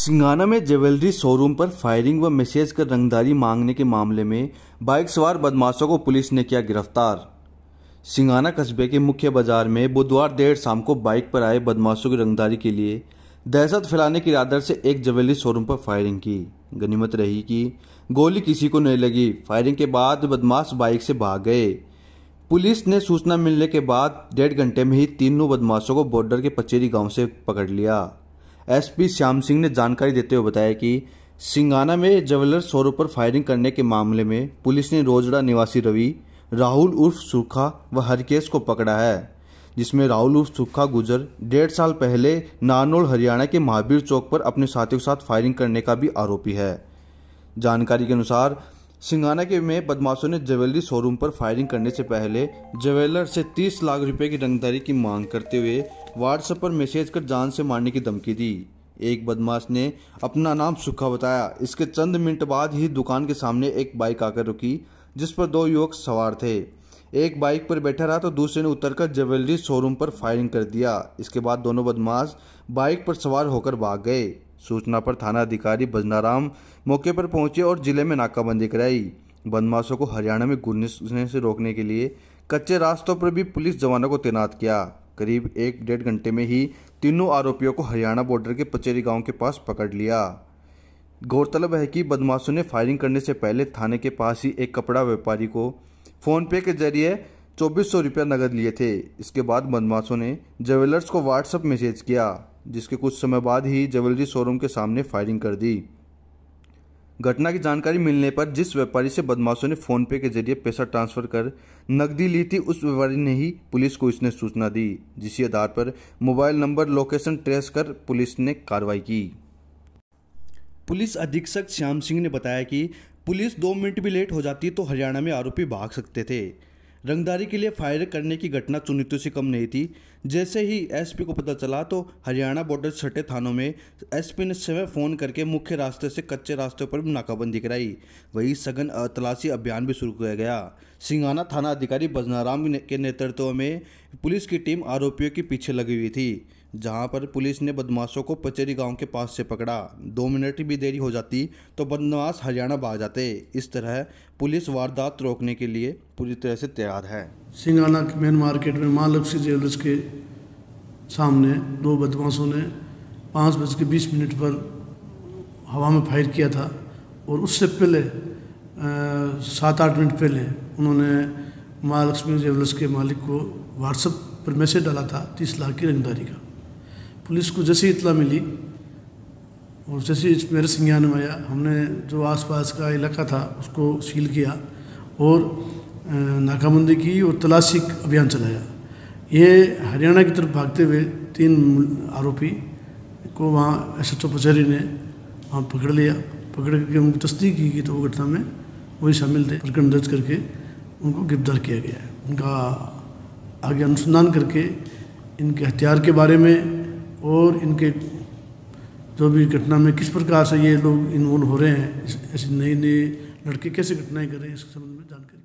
सिंगाना में jewellery showroom पर firing व मैसेज कर रंगदारी मांगने के मामले में बाइक सवार बदमाशों को पुलिस ने किया गिरफ्तार सिंगाना कस्बे के मुख्य बाजार में बुधवार देर शाम को बाइक पर आए बदमाशों की रंगदारी के लिए दहशत फैलाने के इरादर से एक ज्वेलरी शोरूम पर फायरिंग की गनीमत रही कि गोली किसी को नहीं लगी फायरिंग के बाद बदमाश बाइक से भाग गए पुलिस ने सूचना मिलने के बाद डेढ़ घंटे में ही तीनों बदमाशों को बॉर्डर के पचेरी गांव से पकड़ लिया एसपी श्याम सिंह ने जानकारी देते हुए बताया कि सिंगाना में ज्वेलर सोरों पर फायरिंग करने के मामले में पुलिस ने रोजड़ा निवासी रवि राहुल उर्फ सुखा व हरकेश को पकड़ा है जिसमें राहुल उर्फ सुखा गुजर डेढ़ साल पहले नानोल हरियाणा के महावीर चौक पर अपने साथियों के साथ फायरिंग करने का भी आरोपी है जानकारी के अनुसार सिंगाना के में बदमाशों ने ज्वेलरी शोरूम पर फायरिंग करने से पहले ज्वेलर से 30 लाख रुपए की रंगदारी की मांग करते हुए व्हाट्सएप पर मैसेज कर जान से मारने की धमकी दी एक बदमाश ने अपना नाम सुखा बताया इसके चंद मिनट बाद ही दुकान के सामने एक बाइक आकर रुकी जिस पर दो युवक सवार थे एक बाइक पर बैठा रहा तो दूसरे ने उतरकर ज्वेलरी शोरूम पर फायरिंग कर दिया इसके बाद दोनों बदमाश बाइक पर सवार होकर भाग गए सूचना पर थाना अधिकारी बजनाराम मौके पर पहुंचे और जिले में नाकाबंदी कराई बदमाशों को हरियाणा में घुसने से रोकने के लिए कच्चे रास्तों पर भी पुलिस जवानों को तैनात किया करीब एक डेढ़ घंटे में ही तीनों आरोपियों को हरियाणा बॉर्डर के पचेरी गांव के पास पकड़ लिया गौरतलब है कि बदमाशों ने फायरिंग करने से पहले थाने के पास ही एक कपड़ा व्यापारी को फोन पे के जरिए चौबीस सौ रुपया नकद लिए थे इसके बाद बदमाशों ने ज्वेलर्स को व्हाट्सएप मैसेज किया जिसके कुछ समय बाद ही ज्वेलरी शोरूम के सामने फायरिंग कर दी घटना की जानकारी मिलने पर जिस व्यापारी से बदमाशों ने फोन पे के जरिए पैसा ट्रांसफर कर नकदी ली थी उस व्यापारी ने ही पुलिस को इसने सूचना दी जिस आधार पर मोबाइल नंबर लोकेशन ट्रेस कर पुलिस ने कार्रवाई की पुलिस अधीक्षक श्याम सिंह ने बताया कि पुलिस दो मिनट भी लेट हो जाती तो हरियाणा में आरोपी भाग सकते थे रंगदारी के लिए फायर करने की घटना चुनौतियों से कम नहीं थी जैसे ही एसपी को पता चला तो हरियाणा बॉर्डर से सटे थानों में एसपी ने स्वयं फ़ोन करके मुख्य रास्ते से कच्चे रास्ते पर नाकाबंदी कराई वही सघन तलाशी अभियान भी शुरू किया गया सिंगाना थाना अधिकारी बजनाराम के नेतृत्व में पुलिस की टीम आरोपियों के पीछे लगी हुई थी जहां पर पुलिस ने बदमाशों को पचेरी गांव के पास से पकड़ा दो मिनट भी देरी हो जाती तो बदमाश हरियाणा भाग जाते इस तरह पुलिस वारदात रोकने के लिए पूरी तरह से तैयार है सिंगाना के मेन मार्केट में माँ लक्ष्मी ज्वेलर्स के सामने दो बदमाशों ने पाँच बज के बीस मिनट पर हवा में फायर किया था और उससे पहले सात आठ मिनट पहले उन्होंने माँ लक्ष्मी ज्वेलर्स के मालिक को व्हाट्सएप पर मैसेज डाला था तीस लाख की रंगदारी का पुलिस को जैसी इतला मिली और जैसे मेरे संज्ञान में आया हमने जो आसपास का इलाका था उसको सील किया और नाकाबंदी की और तलाशी अभियान चलाया ये हरियाणा की तरफ भागते हुए तीन आरोपी को वहाँ एस एच ओ पचहरी ने वहाँ पकड़ लिया पकड़ करके उनकी तस्दीक की कि तो वो घटना में वही शामिल थे प्रकरण दर्ज करके उनको गिरफ्तार किया गया उनका आगे अनुसंधान करके इनके हथियार के बारे में और इनके जो भी घटना में किस प्रकार से ये लोग इन्वॉल्व हो रहे हैं ऐसे नए नए लड़के कैसे घटनाएं कर रहे हैं इस संबंध में जानकारी